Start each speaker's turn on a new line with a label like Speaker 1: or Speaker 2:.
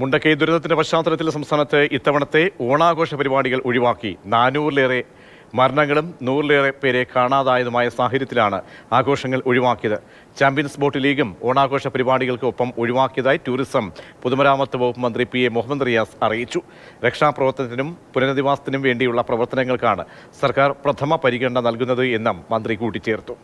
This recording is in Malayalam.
Speaker 1: മുണ്ടക്കൈ ദുരിതത്തിന്റെ പശ്ചാത്തലത്തിൽ സംസ്ഥാനത്ത് ഇത്തവണത്തെ ഓണാഘോഷ പരിപാടികൾ ഒഴിവാക്കി നാനൂറിലേറെ മരണങ്ങളും നൂറിലേറെ പേരെ കാണാതായതുമായ സാഹചര്യത്തിലാണ് ആഘോഷങ്ങൾ ഒഴിവാക്കിയത് ചാമ്പ്യൻസ് ബോട്ട് ലീഗും ഓണാഘോഷ പരിപാടികൾക്കൊപ്പം ഒഴിവാക്കിയതായി ടൂറിസം പൊതുമരാമത്ത് വകുപ്പ് മന്ത്രി പി എ മുഹമ്മദ് റിയാസ് അറിയിച്ചു രക്ഷാപ്രവർത്തനത്തിനും പുനരധിവാസത്തിനും വേണ്ടിയുള്ള പ്രവർത്തനങ്ങൾക്കാണ് സർക്കാർ പ്രഥമ പരിഗണന നൽകുന്നത് എന്നും മന്ത്രി കൂട്ടിച്ചേർത്തു